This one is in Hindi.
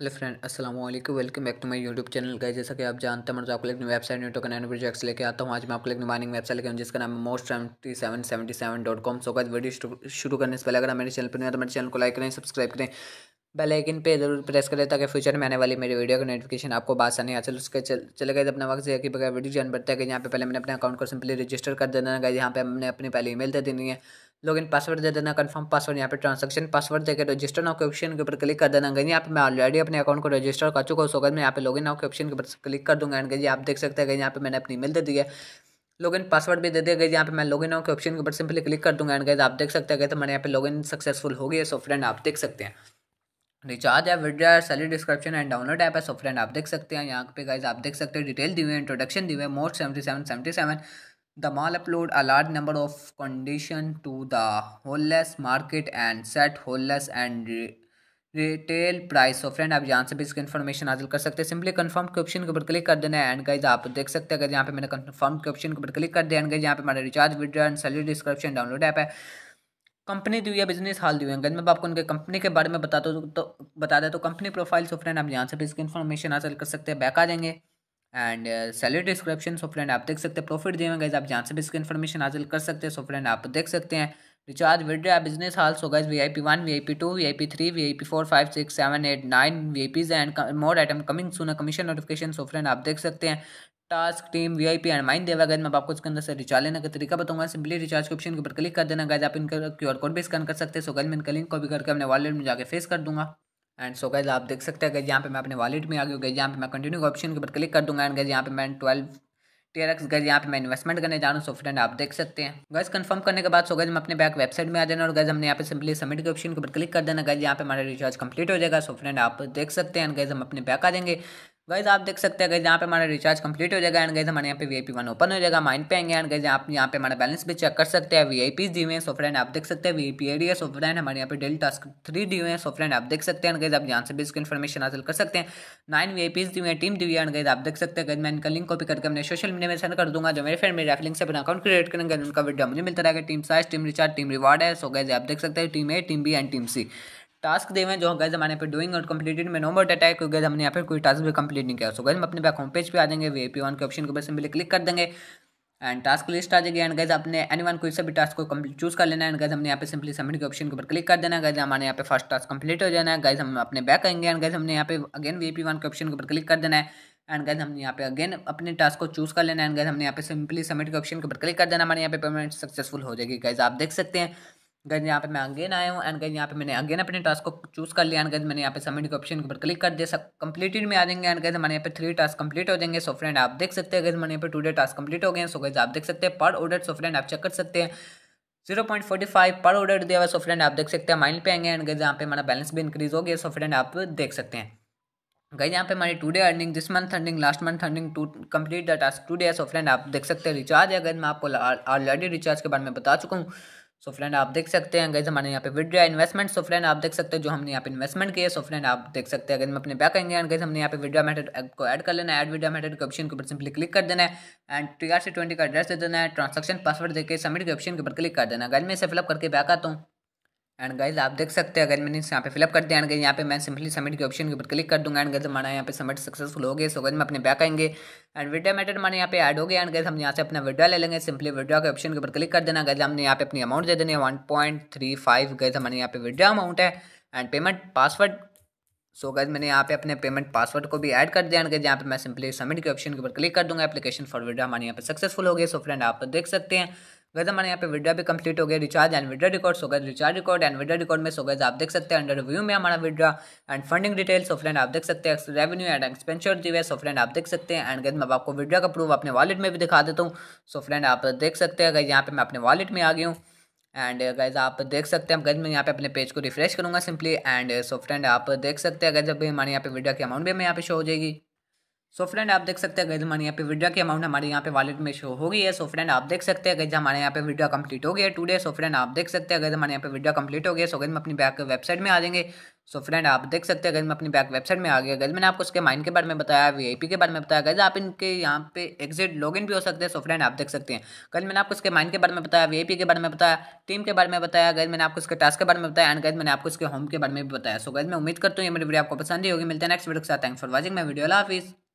हेलो फ्रेंड अस्सलाम वालेकुम welcome back to my YouTube channel का जैसा कि आप जानते हैं मैं तो मतलब आपको एक website new token and projects लेके आता हूँ आज मैं आपको एक माइनिंग वेबसाइट लेके जिसका नाम है most seventy seven seventy seven dot com so video शुरू करने से पहले अगर मेरे चैनल पर नहीं तो मेरे चैनल को लाइक करें सब्सक्राइब करें बेल आइकन पे जरूर प्रेस करें ताकि फ्यूचर में आने वाली मेरी वीडियो का नोटिफिकेशन आपको बासानी आ चल उसके चल चले गए अपना वक्त है कि बगैर वीडियो जान बढ़ता है कि यहाँ पे पहले मैंने अपने अकाउंट को सिंपली रजिस्टर कर देना है यहाँ पे हमने अपनी पहले ईमेल दे देनी है लॉगिन पासवर्ड दे देना कंफर्म पासवर्ड यहाँ पे ट्रांसक्शन पासवर्ड देकर रजिस्टर नाउ के ऑप्शन के ऊपर क्लिक कर देना गई यहाँ पे मैं ऑलरेडी अपने अकाउंट को रजिस्टर कर चुका हूँ सो मैं यहाँ पे लॉगिन नाउ के ऑप्शन के ऊपर क्लिक कर दूंगा एंड गई आप देख सकते हैं यहाँ पे मैंने अपनी ईमेल दे दी है लॉगिन पासवर्ड भी दे दिया गया यहाँ पे मैं लॉगिन नाउ के ऑप्शन के ऊपर सिंपली क्लिक कर दूंगा एंड गई आप देख सकते हैं तो मैंने यहाँ पे लॉगिन सक्सेसफुल हो गया सो फ्रेंड आप देख सकते हैं रिचार्ज है विड्रा है salary description and download app है सो फ्रेंड आप देख सकते हैं यहाँ पे गाइज आप देख सकते हैं डिटेल दी हुई इंट्रोडक्शन दी हुए most seventy seven seventy seven The mall upload a large number of condition to the wholesale market and set wholesale and retail price so friend आप यहाँ से भी इसकी इन्फॉर्मेशन हासिल कर सकते हैं सिंपली कंफर्म के ऑप्शन के ऊपर क्लिक कर देना है एंड गाइज आप देख सकते हैं अगर यहाँ पे मैंने कंफर्म के ऑप्शन के ऊपर क्लिक कर दिया एंड गाइज यहाँ पे हमारा recharge and salary description download app है कंपनी दी हुई है बिजनेस हाल दी हुई है मैं आपको उनके कंपनी के बारे में बता दो तो, तो बता दें तो कंपनी प्रोफाइल सो फ्रेंड आप यहाँ से भी इसकी इन्फॉर्मेशन हासिल कर सकते हैं बैक आ जाएंगे and salary description so friend आप देख सकते हैं प्रॉफिट दिए गए आप जहाँ से भी इसकी इन्फॉर्मेशन हासिल कर सकते हैं सो फ्रेंड आप देख सकते हैं recharge withdraw business hall so guys V I P one V I P two V I P three V I P four five six seven eight nine V I Ps and more item coming soon commission notification so friend आप देख सकते हैं task team V I P and mine देवा गाइज मैं आपको इसके अंदर से रिचार्ज लेने का तरीका बताऊंगा सिंपली रिचार्ज के ऑप्शन के ऊपर क्लिक कर देना गाइज आप इनका क्यू आर कोड भी स्कैन कर सकते हैं सो गाइज मैं इनका लिंक को भी करके अपने वॉलेट में जाकर फेस कर दूंगा एंड सो गैज आप देख सकते हैं गैज यहाँ पे मैं अपने वॉलेट में आ गया गैज यहाँ पे मैं कंटिन्यू ऑप्शन के ऊपर क्लिक कर दूंगा एंड गैज यहाँ पे मैं ट्वेल्व टीयर एक्स गैज यहाँ पे मैं इन्वेस्टमेंट करने जा रहा हूँ सो फ्रेंड आप देख सकते हैं गैस कंफर्म करने के बाद सो गैज हम अपने बैक वेबसाइट में आ जाना और गैज हमने यहाँ पे सिंपली सबमिट के ऑप्शन के ऊपर क्लिक कर देना गैज यहाँ पे हमारा रिचार्ज कंप्लीट हो जाएगा सो फ्रेंड आप देख सकते हैं एंड गैज हम अपने बैक आ जाएंगे गैज़ आप देख सकते हैं गैज़ यहाँ पे हमारा रिचार्ज कंप्लीट हो जाएगा एंड गैज़ हमारे यहाँ पे V I P one open हो जाएगा माइंड पे आएंगे एंड गैज़ आप यहाँ पे हमारा बैलेंस भी चेक कर सकते हैं वी आई पी दी हुए हैं आप देख सकते हैं वी आई पी एडी है सो हमारे यहाँ पे डेल टास्क थ्री दी हुए हैं सो आप देख सकते हैं गैज़ आप यहाँ से भी इसकी इन्फॉर्मेशन हासिल कर सकते हैं नाइन वी आई पीज दी हुई टीम दी हुई है एंड गैज़ आप देख सकते हैं गैज़ मैं इनका लिंक कॉपी करके अपने सोशल मीडिया में सेंड कर दूंगा जो मेरे फ्रेंड मेरे रेफलिंग से अपना अकाउंट क्रिएट करेंगे उनका वीडियो मुझे मिलता रहेगा team size team recharge team reward है सो गैज़ आप देख सकते हैं team A team B and team C task देवे हैं जो गैस हमारे यहाँ पर डूइंग और कंप्लीटेड में नो मोट अटैक क्योंकि हमने यहाँ पर कोई टास्क भी कंप्लीट नहीं किया सो गैस हम अपने बैक होम पेज पे आ जाएंगे वे पी वन के ऑप्शन के ऊपर सिंपली क्लिक कर देंगे एंड टास्क लिस्ट आ जाएगी एंड गैस अपने एनी वन कोई सभी टास्क को कम्प्लीट चूज कर लेना है एंड गैस हमने यहाँ पे सिंपली सबमिट के ऑप्शन के ऊपर क्लिक कर देना गैस हमारे यहाँ पे फर्स्ट टास्क कंप्लीट हो जाना है गैस हम अपने बैक आएंगे एंड गैस हमने यहाँ पे अगेन वी पी वन के ऑप्शन के ऊपर क्लिक कर देना है एंड गैस हमने यहाँ पे अगेन अपने टास्क को चूज कर लेना है एंड गैस हमने यहाँ पे सिंपली सबमिट के ऑप्शन के ऊपर क्लिक कर देना हमारे यहाँ पे पेमेंट सक्सेसफुल हो जाएगी गैस आप देख सकते हैं गज यहाँ पे मैं अगेन आया हूँ एंड गज यहाँ पे मैंने अगेन अपने टास्क को चूज कर लिया एंड गज मैंने यहाँ पे सबमिट के ऑप्शन के ऊपर क्लिक कर दिया सब कंप्लीटेड में आ जाएंगे एंड गज हमारे यहाँ पे थ्री टास्क कंप्लीट हो जाएंगे सो फ्रेंड आप देख सकते हैं गज मैंने यहाँ पे टूडे टास्क कंप्लीट हो गए सो गज आप देख सकते हैं पर ऑर्डर सो फ्रेंड आप चेक कर सकते हैं जीरो पॉइंट फोर्टी फाइव पर ऑर्डर दिया हुआ सो फ्रेंड आप देख सकते हैं माइंड पे आएंगे एंड गज यहाँ पे हमारा बैलेंस भी इंक्रीज हो गया सो फ्रेंड आप देख सकते हैं गई यहाँ पे हमारी today earning this month earning last month earning to complete the task day so friend आप देख सकते हैं रिचार्ज है गई मैं आपको ऑलरेडी रिचार्ज के बारे में बता चुका हूँ सो फ्रेंड आप देख सकते हैं गैस हमारे यहाँ पे विड्रा इन्वेस्टमेंट सो फ्रेंड आप देख सकते हो जो हमने यहाँ पे इन्वेस्टमेंट किया सो फ्रेंड आप देख सकते हैं अगर मैं अपने बैक आएंगे एंड गैस हमने यहाँ पे विड्रा मेथड को ऐड कर लेना है ऐड विड्रा मेथड के ऑप्शन के ऊपर सिंपली क्लिक कर देना है and T R C twenty का एड्रेस दे देना है ट्रांसक्शन पासवर्ड देकर सबमिट के ऑप्शन के ऊपर क्लिक कर देना गैस मैं इसे फिलअप करके बैक आता हूँ एंड गाइज आप देख सकते हैं अगर मैंने यहाँ पे फिलअप कर दिया एंड यहाँ पे मैं सिंपली सबमिट के ऑप्शन के ऊपर क्लिक कर दूंगा एंड गज़ हमारा यहाँ पे सबमिट सक्सेसफुल हो गए सो गज़ में अपने बैक आएंगे एंड विड्रो मेथड हमारे यहाँ पे ऐड हो गया एंड गज हम यहाँ से अपना विड्रा ले लेंगे सिंपली विड्रा के ऑप्शन के ऊपर क्लिक कर देना गज हमने यहाँ पे अपनी अमाउंट दे देने one point three five guys हमारे यहाँ पे विड्रा अमाउंट है and payment password so guys मैंने यहाँ पे अपने पेमेंट पासवर्ड को भी ऐड कर दिया एंड गज यहाँ पे मैं सिंपली सबमिट के ऑप्शन के ऊपर क्लिक कर दूंगा एप्लीकेशन फॉर विड्रा हमारे यहाँ पे सक्सेसफुल हो गए सो फ्रेंड आप तो देख सकते हैं गैस हमारे यहाँ पे वीडियो भी कंप्लीट हो गया रिचार्ज एंड वीडियो रिकॉर्ड हो गए recharge record and video record में सो गए आप देख सकते हैं अंडर रिव्यू में हमारा video and funding details of आप देख सकते हैं रेवेन्यू एंड एक्सपेंचर वैस ऑफ आप देख सकते हैं एंड गैस मैं आपको वीडियो का प्रूफ अपने वालेट में भी दिखा देता हूँ सो फ्रेंड आप देख सकते हैं गैस यहाँ पे मैं अपने वालेट में आ गई हूँ एंड गैज आप देख सकते हैं गैज मैं यहाँ पे अपने पेज को रिफ्रेश करूँगा सिंपली एंड सो फ्रेंड आप देख सकते हैं जब भी हमारे यहाँ पे वीडियो की अमाउंट भी हमें यहाँ पे शो हो जाएगी सो so फ्रेंड आप देख सकते हैं गैज हमारे यहाँ पे वीडियो की अमाउंट हमारे यहाँ पे वॉलेट में शो हो गई है सो so फ्रेंड आप देख सकते हैं गैज हमारे यहाँ पे वीडियो कंप्लीट हो गया डे सो फ्रेंड आप देख सकते हैं गैज हमारे यहाँ पे वीडियो कंप्लीट हो गया सो गैज हम अपनी बैक वेबसाइट में आ जाएंगे सो so फ्रेंड आप देख सकते हैं गैज मैं अपनी बैक वेबसाइट में आ गया गैज मैंने आपको उसके माइंड के बारे में बताया पी के बारे में बताया गैज आप इनके यहाँ पे एग्जिट इन भी हो सकते हैं सो फ्रेंड आप देख सकते हैं गैज मैंने आपको उसके माइंड के बारे में बताया पी के बारे में बताया टीम के बारे में बताया गैज मैंने आपको उसके टास्क के बारे में बताया एंड गैज मैंने आपको उसके होम के बारे में भी बताया सो गैज मैं उम्मीद करता हूँ ये मेरी वीडियो आपको पसंद ही होगी मिलते हैं नेक्स्ट वीडियो के साथ थैंक्स फॉर वॉचिंग मैं वीडियो लाफिस